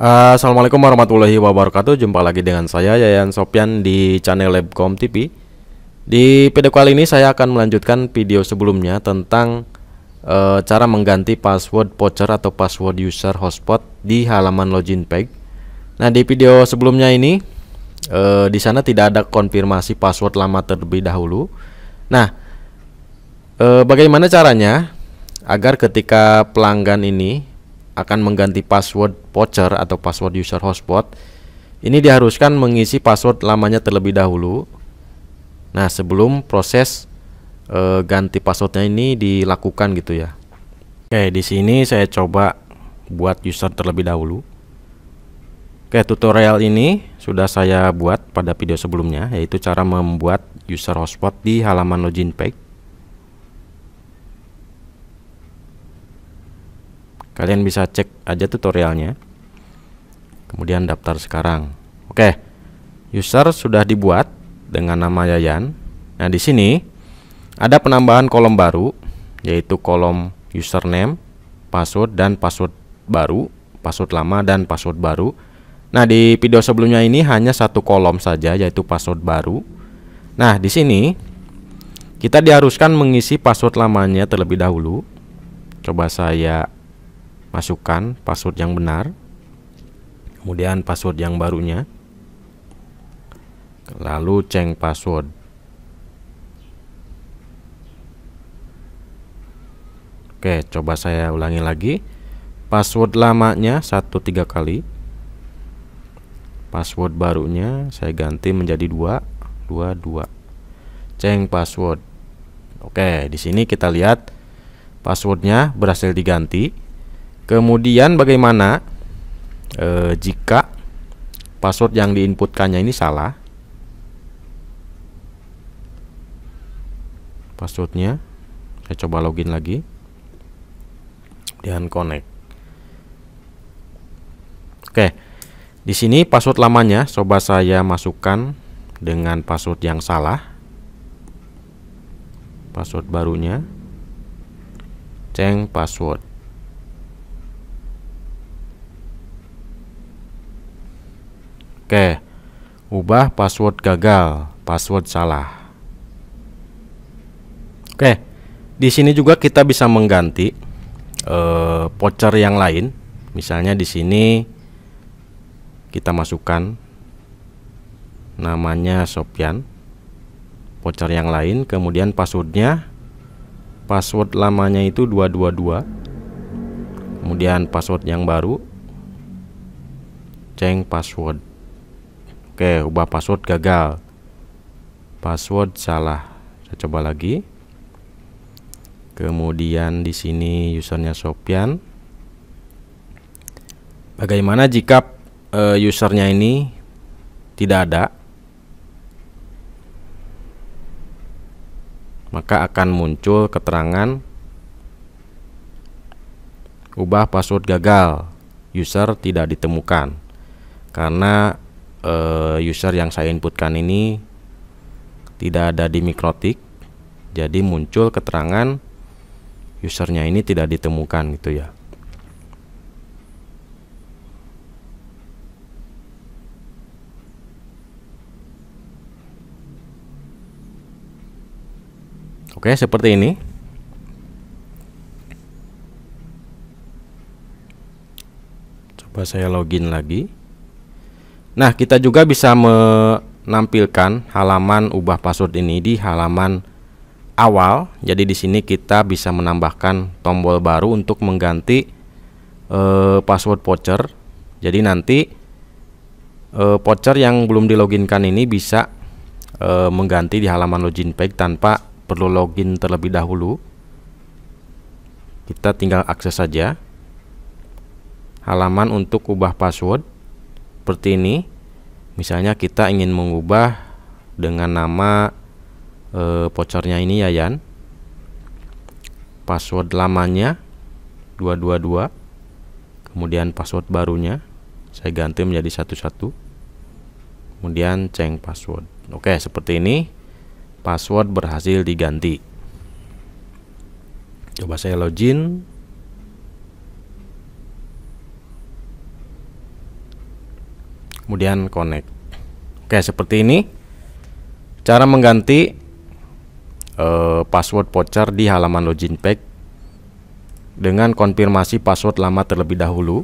Eh, Assalamualaikum warahmatullahi wabarakatuh Jumpa lagi dengan saya Yayan Sopyan di channel Labcom TV Di video kali ini saya akan melanjutkan video sebelumnya Tentang e, cara mengganti password voucher atau password user hotspot di halaman login page Nah di video sebelumnya ini e, di sana tidak ada konfirmasi password lama terlebih dahulu Nah e, bagaimana caranya agar ketika pelanggan ini akan mengganti password voucher atau password user hotspot ini diharuskan mengisi password lamanya terlebih dahulu nah sebelum proses e, ganti passwordnya ini dilakukan gitu ya oke di sini saya coba buat user terlebih dahulu oke tutorial ini sudah saya buat pada video sebelumnya yaitu cara membuat user hotspot di halaman login page kalian bisa cek aja tutorialnya kemudian daftar sekarang oke user sudah dibuat dengan nama Yayan nah di sini ada penambahan kolom baru yaitu kolom username password dan password baru password lama dan password baru nah di video sebelumnya ini hanya satu kolom saja yaitu password baru nah di sini kita diharuskan mengisi password lamanya terlebih dahulu coba saya masukkan password yang benar kemudian password yang barunya lalu ceng password oke coba saya ulangi lagi password lamanya satu tiga kali password barunya saya ganti menjadi 2 2 2 ceng password oke di sini kita lihat passwordnya berhasil diganti Kemudian bagaimana e, jika password yang diinputkannya ini salah? Passwordnya, saya coba login lagi dan connect. Oke, di sini password lamanya coba saya masukkan dengan password yang salah. Password barunya, ceng password. Oke. Ubah password gagal, password salah. Oke. Di sini juga kita bisa mengganti eh, voucher yang lain. Misalnya di sini kita masukkan namanya Sopian voucher yang lain kemudian passwordnya password lamanya itu 222 kemudian password yang baru ceng password Oke, ubah password gagal. Password salah. Saya coba lagi. Kemudian di sini usernya Sopian. Bagaimana jika uh, eh, usernya ini tidak ada? Maka akan muncul keterangan ubah password gagal, user tidak ditemukan. Karena uh, user yang saya inputkan ini tidak ada di mikrotik jadi muncul keterangan usernya ini tidak ditemukan gitu ya Oke, seperti ini. Coba saya login lagi. Nah, kita juga bisa menampilkan halaman ubah password ini di halaman awal. Jadi di sini kita bisa menambahkan tombol baru untuk mengganti eh, password voucher. Jadi nanti eh, voucher yang belum diloginkan ini bisa eh, mengganti di halaman login page tanpa perlu login terlebih dahulu. Kita tinggal akses saja halaman untuk ubah password seperti ini. Misalnya kita ingin mengubah dengan nama e, pocornya ini Yayan. Password lamanya 222. Kemudian password barunya saya ganti menjadi 11. Kemudian change password. Oke, seperti ini. Password berhasil diganti. Coba saya login kemudian connect oke seperti ini cara mengganti uh, password voucher di halaman login page dengan konfirmasi password lama terlebih dahulu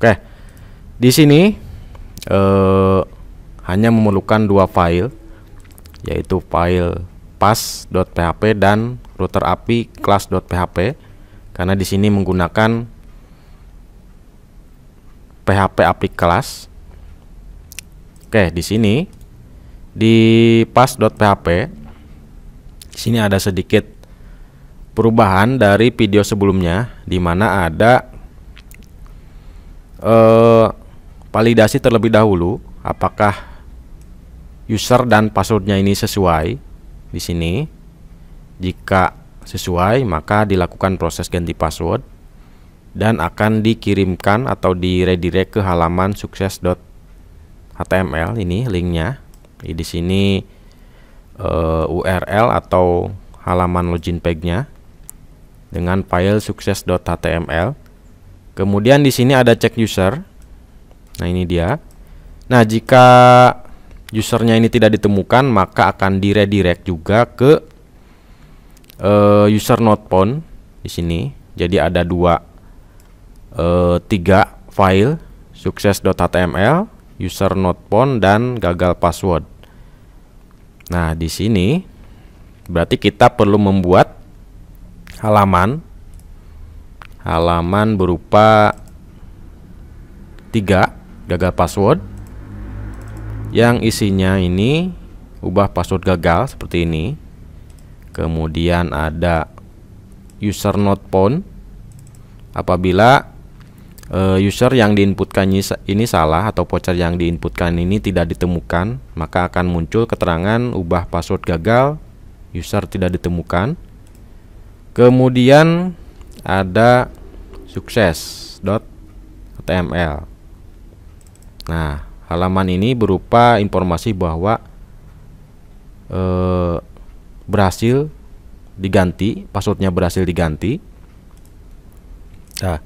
oke di sini uh, hanya memerlukan dua file yaitu file pass.php dan router api class.php karena di sini menggunakan PHP api kelas Oke, di sini di pas.php sini ada sedikit perubahan dari video sebelumnya di mana ada eh, validasi terlebih dahulu apakah user dan passwordnya ini sesuai di sini jika sesuai maka dilakukan proses ganti password dan akan dikirimkan atau diredirect ke halaman sukses.php HTML ini linknya di sini uh, eh, URL atau halaman login page-nya dengan file sukses.html. Kemudian di sini ada cek user. Nah, ini dia. Nah, jika usernya ini tidak ditemukan, maka akan diredirect juga ke uh, user not found di sini. Jadi ada dua uh, tiga file sukses.html user not found dan gagal password. Nah, di sini berarti kita perlu membuat halaman halaman berupa tiga gagal password yang isinya ini ubah password gagal seperti ini. Kemudian ada user not found apabila uh, user yang diinputkan ini salah atau voucher yang diinputkan ini tidak ditemukan, maka akan muncul keterangan ubah password gagal, user tidak ditemukan. Kemudian ada sukses.html. Nah, halaman ini berupa informasi bahwa eh, berhasil diganti, passwordnya berhasil diganti. Nah,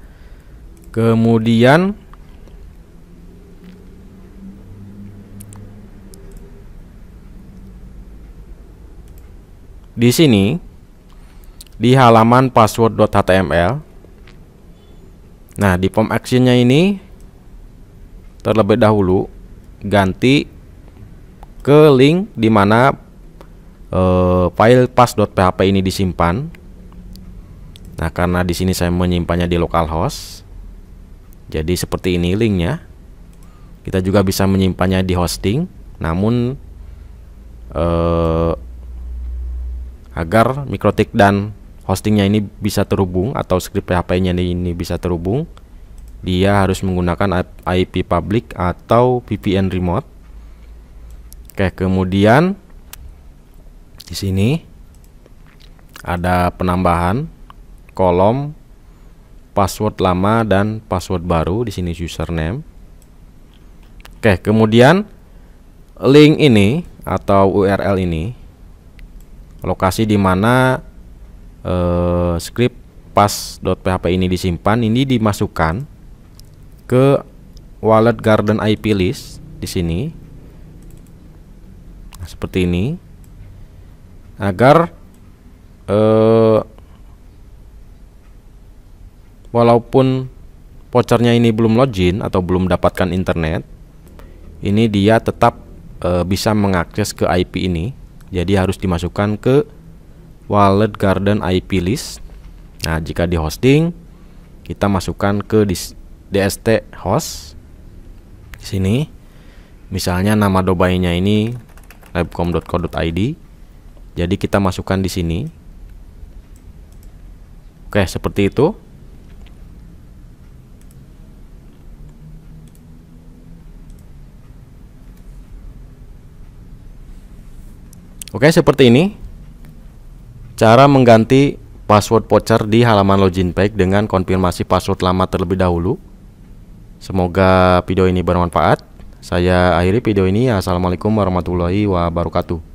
kemudian di sini di halaman password.html nah di pom actionnya ini terlebih dahulu ganti ke link di mana eh, file pass.php ini disimpan nah karena di sini saya menyimpannya di localhost jadi seperti ini linknya. Kita juga bisa menyimpannya di hosting, namun eh, agar mikrotik dan hostingnya ini bisa terhubung atau script PHP-nya ini bisa terhubung, dia harus menggunakan IP public atau VPN remote. Oke, kemudian di sini ada penambahan kolom password lama dan password baru di sini username. Oke, kemudian link ini atau URL ini lokasi di mana eh, script pass.php ini disimpan ini dimasukkan ke wallet garden IP list di sini nah, seperti ini agar eh, walaupun vouchernya ini belum login atau belum dapatkan internet ini dia tetap e, bisa mengakses ke IP ini jadi harus dimasukkan ke wallet garden IP list nah jika di hosting kita masukkan ke dst host di sini misalnya nama domainnya ini labcom.co.id jadi kita masukkan di sini oke seperti itu Oke, seperti ini cara mengganti password voucher di halaman login page dengan konfirmasi password lama terlebih dahulu. Semoga video ini bermanfaat. Saya akhiri video ini. Assalamualaikum warahmatullahi wabarakatuh.